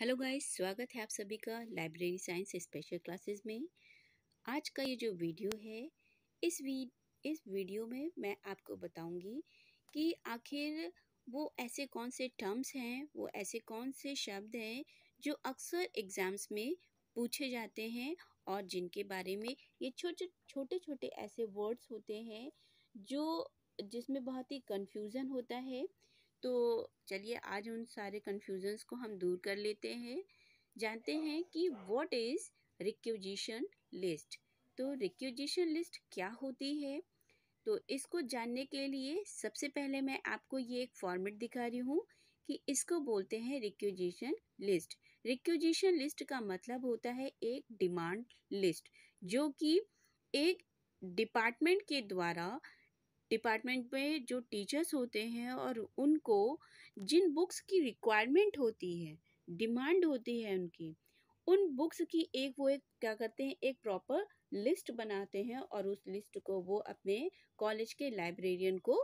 hello guys स्वागत है आप सभी का लाइब्रेरी साइंस स्पेशल क्लासेस में आज का ये जो वीडियो है इस वी इस वीडियो में मैं आपको बताऊंगी कि आखिर वो ऐसे कौन से टर्म्स हैं वो ऐसे कौन से शब्द हैं जो अक्सर एग्ज़ाम्स में पूछे जाते हैं और जिनके बारे में ये छोटे छोटे छोटे ऐसे वर्ड्स होते हैं जो जिसमें बहुत ही कन्फ्यूज़न होता है तो चलिए आज उन सारे कन्फ्यूज़न्स को हम दूर कर लेते हैं जानते हैं कि वॉट इज़ रिक्यूजिशन लिस्ट तो रिक्यूजिशन लिस्ट क्या होती है तो इसको जानने के लिए सबसे पहले मैं आपको ये एक फॉर्मेट दिखा रही हूँ कि इसको बोलते हैं रिक्यूजिशन लिस्ट रिक्यूजिशन लिस्ट का मतलब होता है एक डिमांड लिस्ट जो कि एक डिपार्टमेंट के द्वारा डिपार्टमेंट में जो टीचर्स होते हैं और उनको जिन बुक्स की रिक्वायरमेंट होती है डिमांड होती है उनकी उन बुक्स की एक वो एक क्या करते हैं एक प्रॉपर लिस्ट बनाते हैं और उस लिस्ट को वो अपने कॉलेज के लाइब्रेरियन को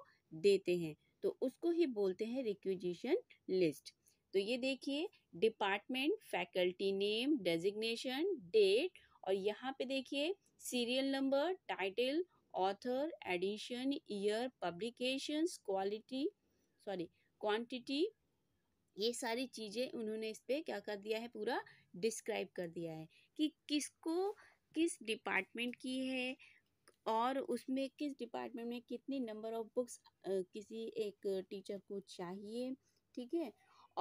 देते हैं तो उसको ही बोलते हैं रिक्विजिशन लिस्ट तो ये देखिए department faculty name designation date और यहाँ पे देखिए serial number title author, edition, year, publications, quality, sorry quantity ये सारी चीज़ें उन्होंने इस पर क्या कर दिया है पूरा डिस्क्राइब कर दिया है कि किसको किस डिपार्टमेंट की है और उसमें किस डिपार्टमेंट में कितनी नंबर ऑफ बुक्स किसी एक टीचर को चाहिए ठीक है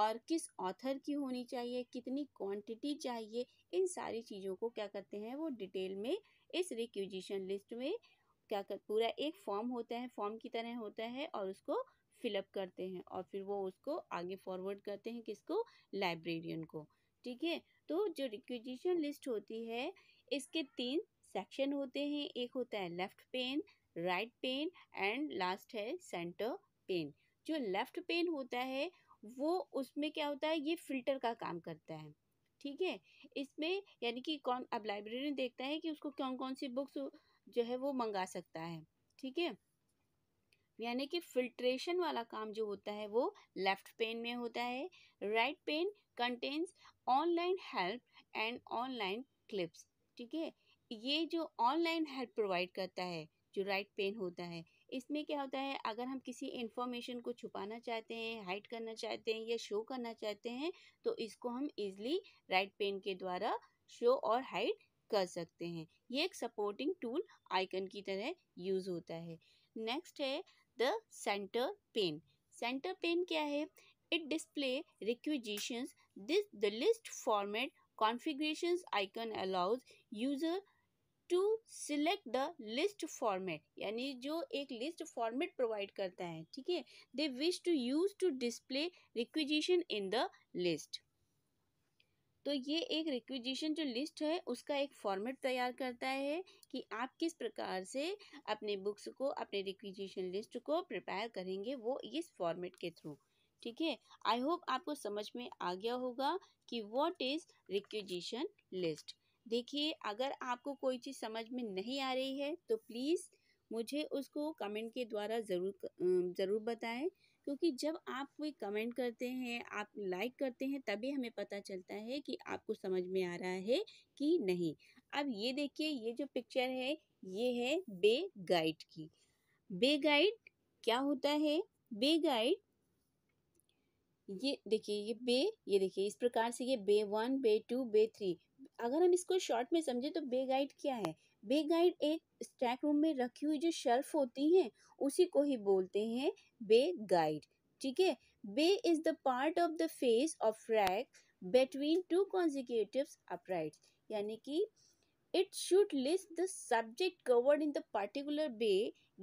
और किस ऑथर की होनी चाहिए कितनी क्वांटिटी चाहिए इन सारी चीज़ों को क्या करते हैं वो डिटेल में इस रिक्यूजिशन लिस्ट में क्या कर पूरा एक फॉर्म होता है फॉर्म की तरह होता है और उसको फिलअप करते हैं और फिर वो उसको आगे फॉरवर्ड करते हैं किसको लाइब्रेरियन को ठीक है तो जो रिक्विजिशन लिस्ट होती है इसके तीन सेक्शन होते हैं एक होता है left pane right pane and last है सेंटर पेन जो लेफ्ट पेन होता है वो उसमें क्या होता है ये फिल्टर का काम करता है ठीक है इसमें यानी कि कौन अब लाइब्रेरी देखता है कि उसको कौन कौन सी बुक्स जो है वो मंगा सकता है ठीक है यानी कि फिल्ट्रेशन वाला काम जो होता है वो लेफ्ट पेन में होता है right pane contains online help and online clips ठीक है ये जो ऑनलाइन हेल्प प्रोवाइड करता है जो राइट पेन होता है इसमें क्या होता है अगर हम किसी इन्फॉर्मेशन को छुपाना चाहते हैं हाइड करना चाहते हैं या शो करना चाहते हैं तो इसको हम इजली राइट पेन के द्वारा शो और हाइड कर सकते हैं ये एक सपोर्टिंग टूल आइकन की तरह यूज होता है नेक्स्ट है the centre pane centre pane क्या है it display requisition this the list format configuration icon allows user to select the list format यानी जो एक लिस्ट फॉर्मेट प्रोवाइड करता है ठीक है they wish to use to display requisition in the list तो ये एक रिक्विजिशन जो लिस्ट है उसका एक फॉर्मेट तैयार करता है कि आप किस प्रकार से अपने बुक्स को अपने रिक्विजिशन लिस्ट को प्रिपेयर करेंगे वो इस फॉर्मेट के थ्रू ठीक है आई होप आपको समझ में आ गया होगा कि वॉट इज़ रिक्विजिशन लिस्ट देखिए अगर आपको कोई चीज़ समझ में नहीं आ रही है तो प्लीज़ मुझे उसको कमेंट के द्वारा ज़रूर ज़रूर बताएं क्योंकि जब आप कोई कमेंट करते हैं आप लाइक करते हैं तभी हमें पता चलता है कि आपको समझ में आ रहा है कि नहीं अब ये देखिए ये जो पिक्चर है ये है बे गाइड की बे गाइड क्या होता है बे गाइड ये देखिए ये बे ये देखिए इस प्रकार से ये bay one bay two bay three अगर हम इसको शॉर्ट में समझे तो बे गाइड क्या है बिग गाइड एक स्टैक रूम में रखी हुई जो शेल्फ होती है उसी को ही बोलते हैं बे गाइड ठीक है bay is the part of the face of rack between two consecutive upright यानी कि it should list the subject covered in the particular bay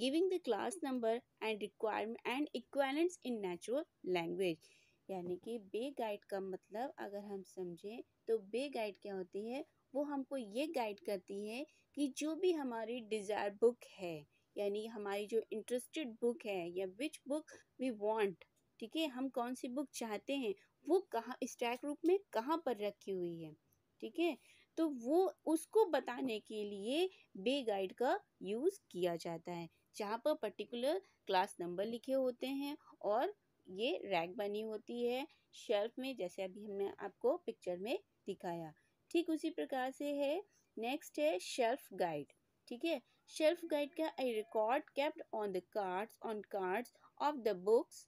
giving the class number and requirement and equivalence in natural language यानी कि बे guide का मतलब अगर हम समझें तो बे गाइड क्या होती है वो हमको ये गाइड करती है कि जो भी हमारी डिज़ायर बुक है यानी हमारी जो इंटरेस्टेड बुक है या विच बुक वी वांट ठीक है हम कौन सी बुक चाहते हैं वो कहाँ स्टैक रूप में कहाँ पर रखी हुई है ठीक है तो वो उसको बताने के लिए बे गाइड का यूज़ किया जाता है जहाँ पर पर्टिकुलर क्लास नंबर लिखे होते हैं और ये रैक बनी होती है शेल्फ में जैसे अभी हमने आपको पिक्चर में दिखाया ठीक उसी प्रकार से है नेक्स्ट है शेल्फ गाइड ठीक है शेल्फ गाइड का I record kept on the cards on cards of the books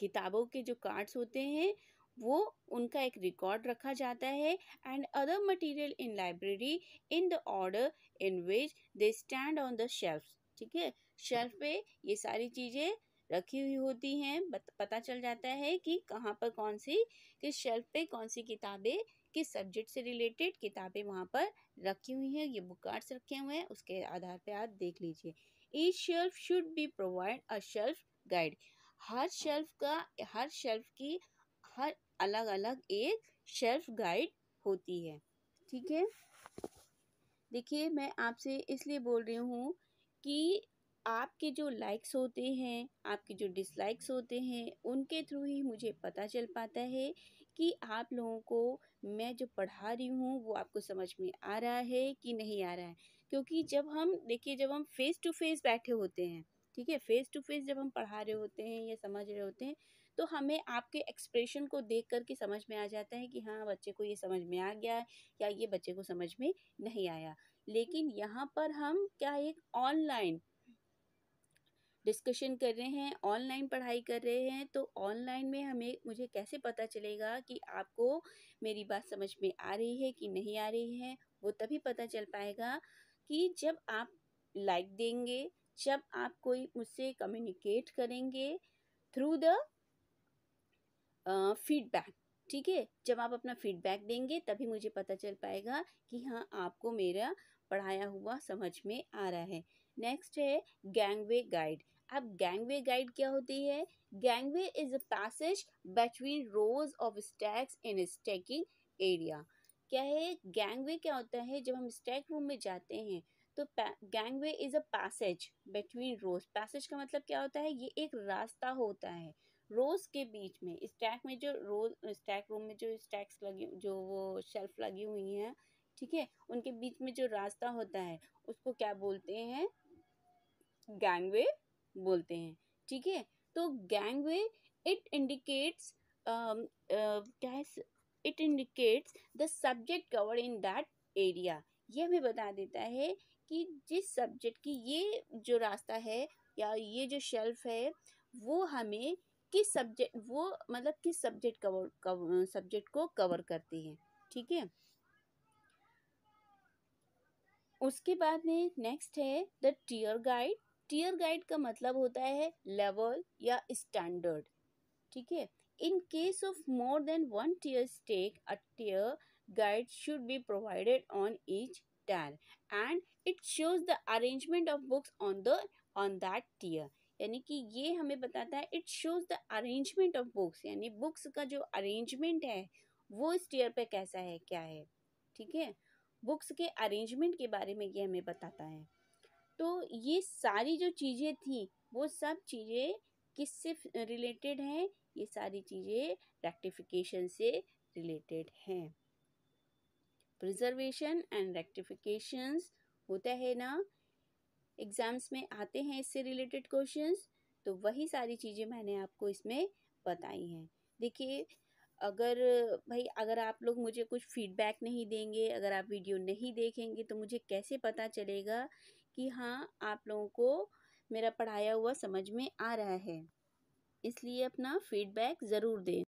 किताबों के जो कार्ड्स होते हैं वो उनका एक रिकॉर्ड रखा जाता है and other material in library in the order in which they stand on the shelf ठीक है शेल्फ पे ये सारी चीज़ें रखी हुई होती हैं पता चल जाता है कि कहाँ पर कौन सी किस शेल्फ पे कौन सी किताबें किस सब्जेक्ट से रिलेटेड किताबें वहाँ पर रखी हुई हैं ये बुक कार्ड्स रखे हुए हैं उसके आधार पे आप देख लीजिए ई shelf should be provide a shelf guide हर शेल्फ का हर शेल्फ की हर अलग अलग एक शेल्फ गाइड होती है ठीक है देखिए मैं आपसे इसलिए बोल रही हूँ कि आपके जो लाइक्स होते हैं आपके जो डिसलाइक्स होते हैं उनके थ्रू ही मुझे पता चल पाता है कि आप लोगों को मैं जो पढ़ा रही हूँ वो आपको समझ में आ रहा है कि नहीं आ रहा है क्योंकि जब हम देखिए जब हम फेस टू फेस बैठे होते हैं ठीक है फेस टू फेस जब हम पढ़ा रहे होते हैं या समझ रहे होते हैं तो हमें आपके एक्सप्रेशन को देख कर के समझ में आ जाता है कि हाँ बच्चे को ये समझ में आ गया है या ये बच्चे को समझ में नहीं आया लेकिन यहाँ पर हम क्या एक ऑनलाइन डिस्कशन कर रहे हैं ऑनलाइन पढ़ाई कर रहे हैं तो ऑनलाइन में हमें मुझे कैसे पता चलेगा कि आपको मेरी बात समझ में आ रही है कि नहीं आ रही है वो तभी पता चल पाएगा कि जब आप लाइक देंगे जब आप कोई मुझसे कम्युनिकेट करेंगे थ्रू द फीडबैक ठीक है जब आप अपना फीडबैक देंगे तभी मुझे पता चल पाएगा कि हाँ आपको मेरा पढ़ाया हुआ समझ में आ रहा है नेक्स्ट है गैंगवे गाइड अब गैंगवे गाइड क्या होती है gangway is a passage between rows of stacks in stacking area क्या है गैंगवे क्या होता है जब हम स्टैक रूम में जाते हैं तो gangway is a passage between rows passage का मतलब क्या होता है ये एक रास्ता होता है रोज के बीच में स्टैक में जो रोज स्टैक रूम में जो स्टैक्स लगी जो वो शेल्फ लगी हुई हैं ठीक है उनके बीच में जो रास्ता होता है उसको क्या बोलते हैं गैंगवे बोलते हैं ठीक है तो गैंग इट इंडिकेट्स क्या है it indicates the subject covered in that area ये हमें बता देता है कि जिस सब्जेक्ट की ये जो रास्ता है या ये जो शेल्फ है वो हमें किस सब्जेक्ट वो मतलब किस सब्जेक्ट कवर सब्जेक्ट को कवर करती है ठीक है उसके बाद में नेक्स्ट है the tier guide tier guide का मतलब होता है लेवल या स्टैंडर्ड ठीक है in case of more than one tier stack a tier guide should be provided on each tier and it shows the arrangement of books on the on that tier यानी कि ये हमें बताता है it shows the arrangement of books यानी books का जो arrangement है वो इस टीयर पे कैसा है क्या है ठीक है बुक्स के अरेंजमेंट के बारे में ये हमें बताता है तो ये सारी जो चीज़ें थी वो सब चीज़ें किससे रिलेटेड हैं ये सारी चीज़ें रेक्टिफिकेशन से रिलेटेड हैं प्रिजर्वेशन एंड रेक्टिफिकेशंस होता है ना एग्ज़ाम्स में आते हैं इससे रिलेटेड क्वेश्चंस तो वही सारी चीज़ें मैंने आपको इसमें बताई हैं देखिए अगर भाई अगर आप लोग मुझे कुछ फीडबैक नहीं देंगे अगर आप वीडियो नहीं देखेंगे तो मुझे कैसे पता चलेगा कि हाँ आप लोगों को मेरा पढ़ाया हुआ समझ में आ रहा है इसलिए अपना फीडबैक ज़रूर दें